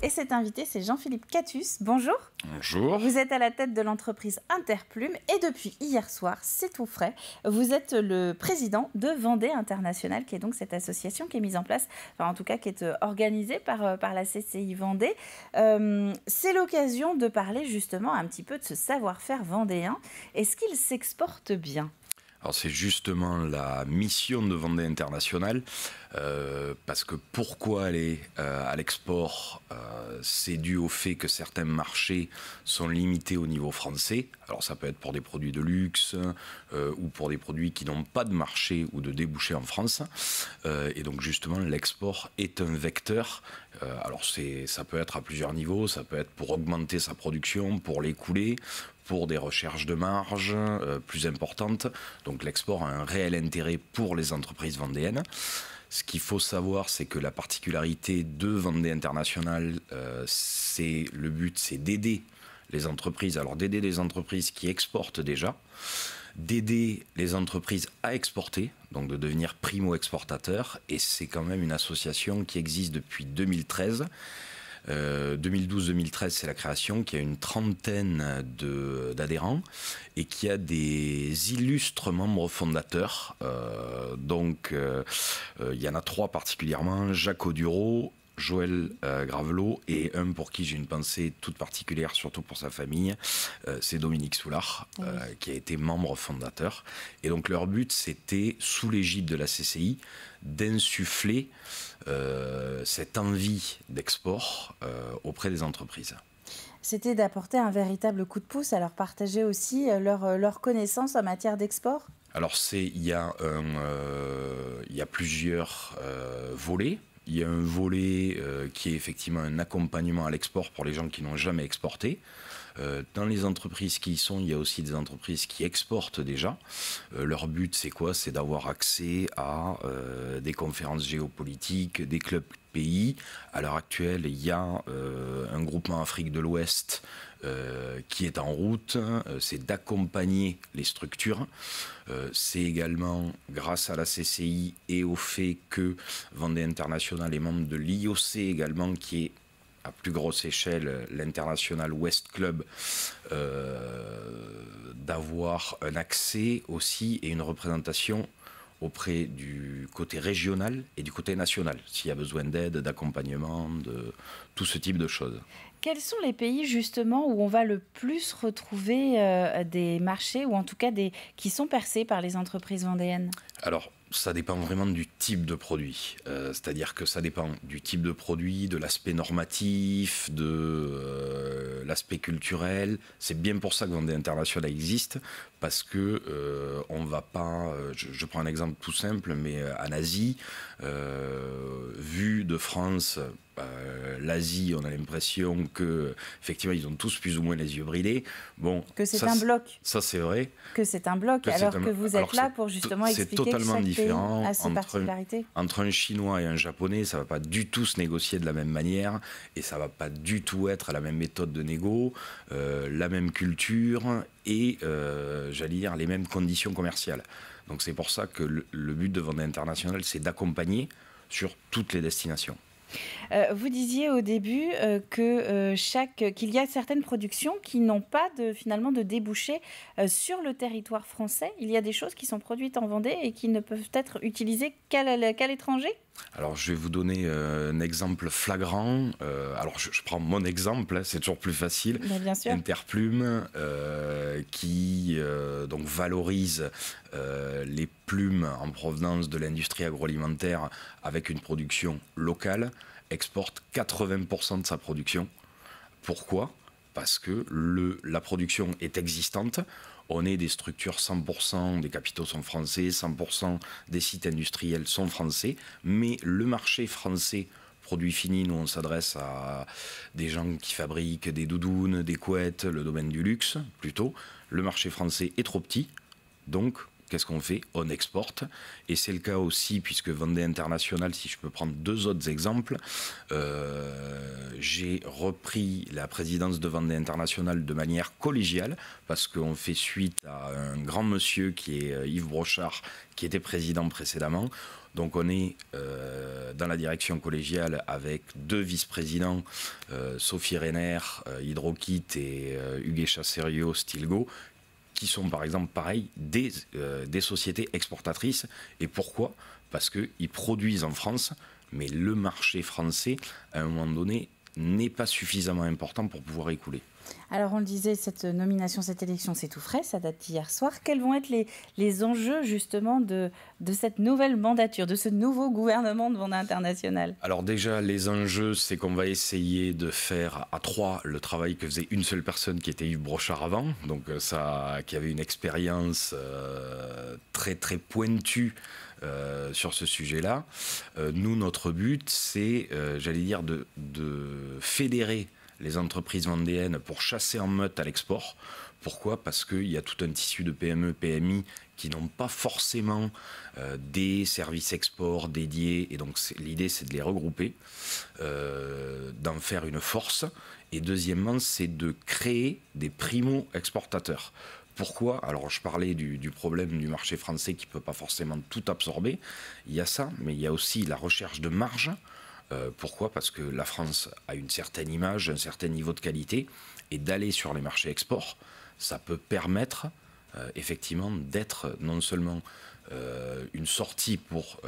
Et cet invité, c'est Jean-Philippe Catus. Bonjour. Bonjour. Vous êtes à la tête de l'entreprise Interplume et depuis hier soir, c'est tout frais, vous êtes le président de Vendée International, qui est donc cette association qui est mise en place, enfin en tout cas qui est euh, organisée par, euh, par la CCI Vendée. Euh, c'est l'occasion de parler justement un petit peu de ce savoir-faire vendéen. Est-ce qu'il s'exporte bien alors c'est justement la mission de Vendée International, euh, parce que pourquoi aller euh, à l'export euh, C'est dû au fait que certains marchés sont limités au niveau français. Alors ça peut être pour des produits de luxe ou pour des produits qui n'ont pas de marché ou de débouché en France. et donc justement l'export est un vecteur. alors c'est, ça peut être à plusieurs niveaux, ça peut être pour augmenter sa production, pour l'écouler, pour des recherches de marge euh, plus importantes. Donc l'export a un réel intérêt pour les entreprises vendéennes. Ce qu'il faut savoir, c'est que la particularité de Vendée International, euh, c'est le but, c'est d'aider les entreprises. Alors d'aider les entreprises qui exportent déjà, d'aider les entreprises à exporter, donc de devenir primo-exportateurs. Et c'est quand même une association qui existe depuis 2013 2012-2013, euh, c'est la création, qui a une trentaine d'adhérents et qui a des illustres membres fondateurs. Euh, donc, euh, il y en a trois particulièrement, Jacques Duro, Joël euh, Gravelot et un pour qui j'ai une pensée toute particulière, surtout pour sa famille, euh, c'est Dominique Soulard, euh, qui a été membre fondateur. Et donc leur but, c'était, sous l'égide de la CCI, d'insuffler cette envie d'export auprès des entreprises c'était d'apporter un véritable coup de pouce, à leur partager aussi leurs leur connaissances en matière d'export Alors, il y, a il y a plusieurs volets. Il y a un volet euh, qui est effectivement un accompagnement à l'export pour les gens qui n'ont jamais exporté euh, dans les entreprises qui y sont, il y a aussi des entreprises qui exportent déjà. Euh, leur but, c'est quoi C'est d'avoir accès à des conférences géopolitiques, des clubs pays. À l'heure actuelle, il y a euh, un groupement Afrique de l'Ouest euh, qui est en route, euh, c'est d'accompagner les structures. c'est également grâce à la CCI et au fait que Vendée International est membre de l'IOC également, qui est à plus grosse échelle l'International West Club, d'avoir un accès aussi et une représentation auprès du côté régional et du côté national, s'il y a besoin d'aide, d'accompagnement, de tout ce type de choses. Quels sont les pays justement où on va le plus retrouver euh, des marchés ou en tout cas des qui sont percés par les entreprises vendéennes Alors ça dépend vraiment du type de produit. Euh, c'est-à-dire que ça dépend du type de produit, de l'aspect normatif, de euh, l'aspect culturel. C'est bien pour ça que Vendée International existe, parce que ne euh, on va pas. Je, je, prends un exemple tout simple, mais en Asie, vu de France, euh, l'Asie, on a l'impression que effectivement ils ont tous plus ou moins les yeux bridés. Bon, que c'est un bloc. Ça c'est vrai. Que c'est un bloc. alors que vous êtes là pour justement expliquer totalement que chaque différent pays entre, Entre un Chinois et un Japonais, ça va pas du tout se négocier de la même manière et ça va pas du tout être à la même méthode de négo, euh, la même culture et euh, j'allais dire les mêmes conditions commerciales. Donc c'est pour ça que le, le but de Vendée International, c'est d'accompagner sur toutes les destinations. Euh, vous disiez au début euh, que euh, chaque qu'il y a certaines productions qui n'ont pas de finalement de débouchés sur le territoire français. Il y a des choses qui sont produites en Vendée et qui ne peuvent être utilisées qu'à l'étranger. Alors, je vais vous donner un exemple flagrant. alors, je, prends mon exemple, hein, c'est toujours plus facile. Bah, Interplume, qui donc valorise les plumes en provenance de l'industrie agroalimentaire avec une production locale exporte 80% de sa production. Pourquoi Parce que le, la production est existante. On est des structures 100% des capitaux sont français, 100% des sites industriels sont français, mais le marché français produit fini, nous on s'adresse à des gens qui fabriquent des doudounes, des couettes, le domaine du luxe plutôt. Le marché français est trop petit, donc Qu'est-ce qu'on fait On exporte. Et c'est le cas aussi, puisque Vendée International, si je peux prendre deux autres exemples, euh, j'ai repris la présidence de Vendée International de manière collégiale, parce qu'on fait suite à un grand monsieur qui est euh, Yves Brochard, qui était président précédemment. Donc on est euh, dans la direction collégiale avec deux vice-présidents, Sophie Renner, Hydrokit et Hugues Chasserio Stilgo, qui sont par exemple, pareil, des, euh, des sociétés exportatrices. Et pourquoi Parce qu'ils produisent en France, mais le marché français, à un moment donné, n'est pas suffisamment important pour pouvoir écouler. Alors on le disait, cette nomination, cette élection, c'est tout frais, ça date d'hier soir. Quels vont être les, enjeux justement de, cette nouvelle mandature, de ce nouveau gouvernement de mandat international Alors déjà, les enjeux, c'est qu'on va essayer de faire à trois le travail que faisait une seule personne qui était Yves Brochard avant, donc euh, ça, qui avait une expérience euh, très très pointue. Euh, sur ce sujet-là. nous, notre but, c'est, j'allais dire, de fédérer les entreprises vendéennes pour chasser en meute à l'export. Pourquoi Parce qu'il y a tout un tissu de PME, PMI qui n'ont pas forcément euh, des services export dédiés. Et donc l'idée, c'est de les regrouper, euh, d'en faire une force. Et deuxièmement, c'est de créer des primo-exportateurs. Pourquoi Alors je parlais du, du, problème du marché français qui ne peut pas forcément tout absorber. Il y a ça, mais il y a aussi la recherche de marge euh, pourquoi Parce que la France a une certaine image, un certain niveau de qualité, et d'aller sur les marchés export, ça peut permettre euh, effectivement d'être non seulement euh, une sortie pour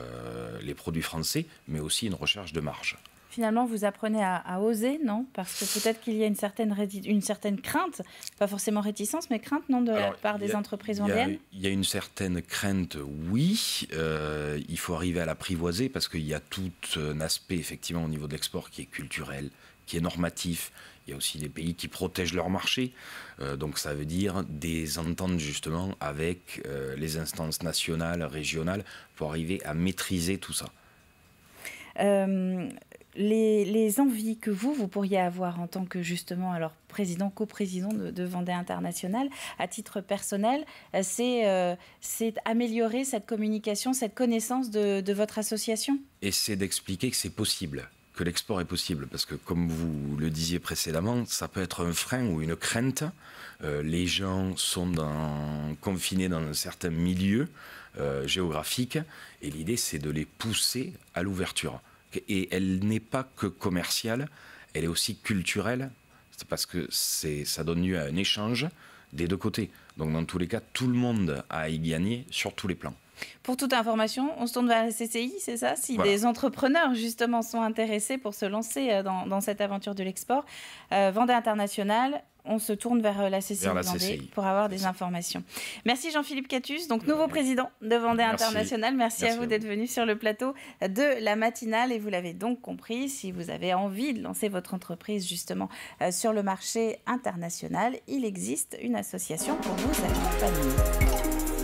les produits français, mais aussi une recherche de marge finalement, vous apprenez à, oser, non Parce que peut-être qu'il y a une certaine, une certaine crainte, pas forcément réticence, mais crainte, non, de la part des entreprises indiennes Il y a une certaine crainte, oui. Euh, il faut arriver à l'apprivoiser parce qu'il y a tout euh, un aspect, effectivement, au niveau de l'export qui est culturel, qui est normatif. Il y a aussi des pays qui protègent leur marché. Euh, donc ça veut dire des ententes justement avec les instances nationales, régionales, pour arriver à maîtriser tout ça. Euh, les, envies que vous, vous pourriez avoir en tant que justement alors président, coprésident de, Vendée International, à titre personnel, euh, c'est d'améliorer euh, améliorer cette communication, cette connaissance de, votre association Et c'est d'expliquer que c'est possible que l'export est possible. Parce que, comme vous le disiez précédemment, ça peut être un frein ou une crainte. Euh, les gens sont confinés dans un certain milieu géographique et l'idée, c'est de les pousser à l'ouverture et elle n'est pas que commerciale, elle est aussi culturelle, parce que ça donne lieu à un échange des deux côtés. Donc dans tous les cas, tout le monde a à y gagner sur tous les plans. Pour toute information, on se tourne vers la CCI, c'est ça Si des entrepreneurs, justement, sont intéressés pour se lancer euh, dans, cette aventure de l'export, euh, Vendée Internationale on se tourne vers euh, la CCI, vendée pour avoir des informations. Merci Jean-Philippe Catus, donc nouveau président de Vendée International. Merci, à vous d'être venu sur le plateau de la matinale et vous l'avez donc compris, si vous avez envie de lancer votre entreprise justement euh, sur le marché international, il existe une association pour vous accompagner.